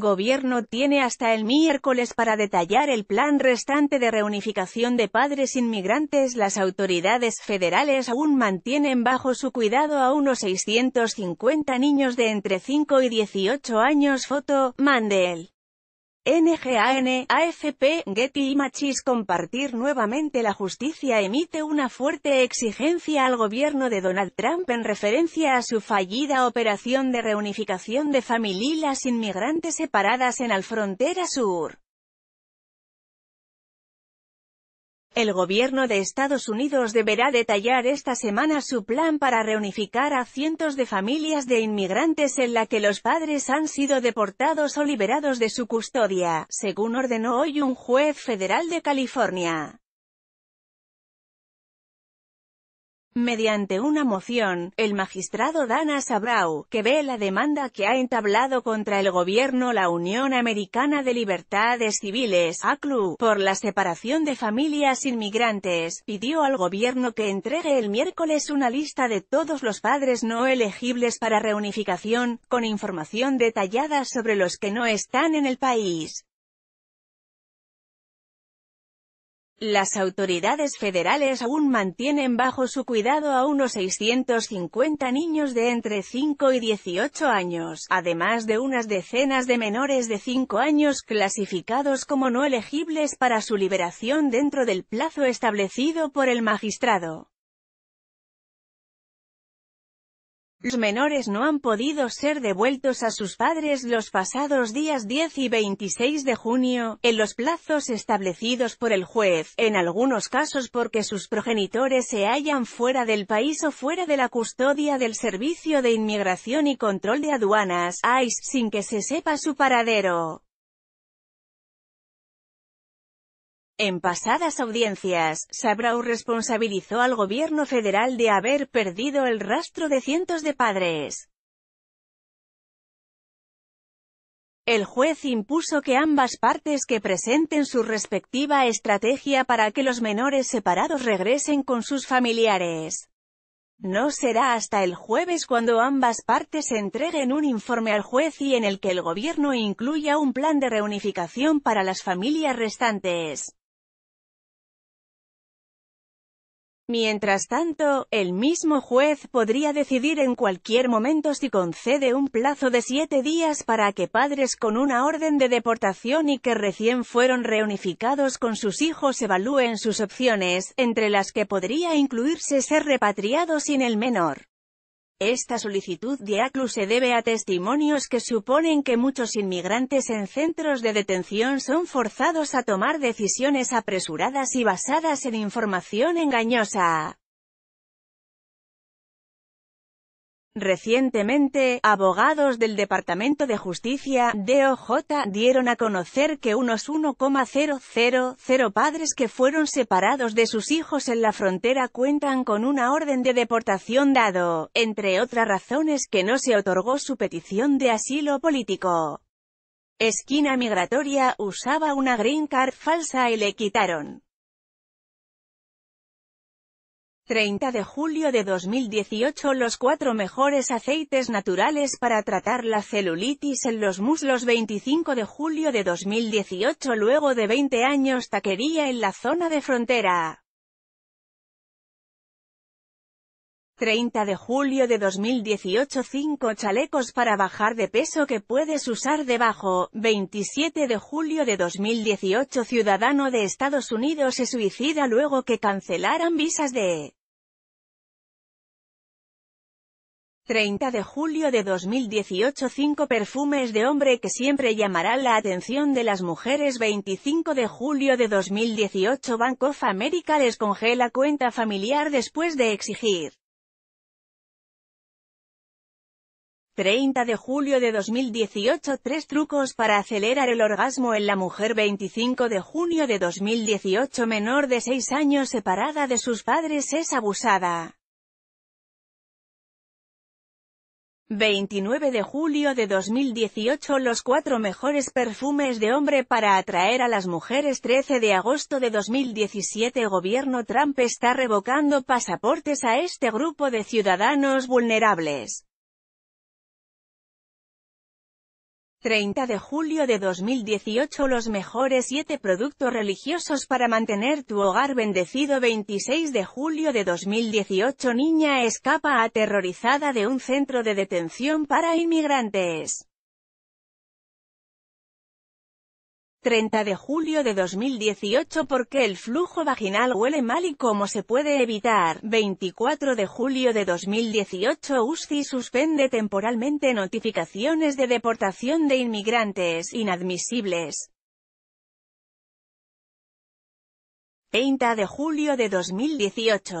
Gobierno tiene hasta el miércoles para detallar el plan restante de reunificación de padres inmigrantes. Las autoridades federales aún mantienen bajo su cuidado a unos 650 niños de entre 5 y 18 años. Foto, Mandel. NGAN, AFP, Getty y Machis compartir nuevamente la justicia emite una fuerte exigencia al gobierno de Donald Trump en referencia a su fallida operación de reunificación de familias inmigrantes separadas en la frontera sur. El gobierno de Estados Unidos deberá detallar esta semana su plan para reunificar a cientos de familias de inmigrantes en la que los padres han sido deportados o liberados de su custodia, según ordenó hoy un juez federal de California. Mediante una moción, el magistrado Dana Sabrau, que ve la demanda que ha entablado contra el gobierno la Unión Americana de Libertades Civiles, ACLU, por la separación de familias inmigrantes, pidió al gobierno que entregue el miércoles una lista de todos los padres no elegibles para reunificación, con información detallada sobre los que no están en el país. Las autoridades federales aún mantienen bajo su cuidado a unos 650 niños de entre 5 y 18 años, además de unas decenas de menores de 5 años clasificados como no elegibles para su liberación dentro del plazo establecido por el magistrado. Los menores no han podido ser devueltos a sus padres los pasados días 10 y 26 de junio, en los plazos establecidos por el juez, en algunos casos porque sus progenitores se hallan fuera del país o fuera de la custodia del Servicio de Inmigración y Control de Aduanas, ICE, sin que se sepa su paradero. En pasadas audiencias, Sabrau responsabilizó al gobierno federal de haber perdido el rastro de cientos de padres. El juez impuso que ambas partes que presenten su respectiva estrategia para que los menores separados regresen con sus familiares. No será hasta el jueves cuando ambas partes entreguen un informe al juez y en el que el gobierno incluya un plan de reunificación para las familias restantes. Mientras tanto, el mismo juez podría decidir en cualquier momento si concede un plazo de siete días para que padres con una orden de deportación y que recién fueron reunificados con sus hijos evalúen sus opciones, entre las que podría incluirse ser repatriado sin el menor. Esta solicitud de ACLU se debe a testimonios que suponen que muchos inmigrantes en centros de detención son forzados a tomar decisiones apresuradas y basadas en información engañosa. Recientemente, abogados del Departamento de Justicia, DOJ, dieron a conocer que unos 1,000 padres que fueron separados de sus hijos en la frontera cuentan con una orden de deportación dado, entre otras razones, que no se otorgó su petición de asilo político. Esquina Migratoria usaba una green card falsa y le quitaron. 30 de julio de 2018 Los cuatro mejores aceites naturales para tratar la celulitis en los muslos 25 de julio de 2018 Luego de 20 años taquería en la zona de frontera 30 de julio de 2018 5 chalecos para bajar de peso que puedes usar debajo, 27 de julio de 2018 Ciudadano de Estados Unidos se suicida luego que cancelaran visas de 30 de julio de 2018 5 perfumes de hombre que siempre llamarán la atención de las mujeres 25 de julio de 2018 Bank of America les congela cuenta familiar después de exigir 30 de julio de 2018 3 trucos para acelerar el orgasmo en la mujer 25 de junio de 2018 Menor de 6 años separada de sus padres es abusada 29 de julio de 2018 Los cuatro mejores perfumes de hombre para atraer a las mujeres 13 de agosto de 2017 Gobierno Trump está revocando pasaportes a este grupo de ciudadanos vulnerables. 30 de julio de 2018 Los mejores 7 productos religiosos para mantener tu hogar bendecido 26 de julio de 2018 Niña escapa aterrorizada de un centro de detención para inmigrantes. 30 de julio de 2018 porque el flujo vaginal huele mal y cómo se puede evitar. 24 de julio de 2018 UCI suspende temporalmente notificaciones de deportación de inmigrantes inadmisibles. 30 de julio de 2018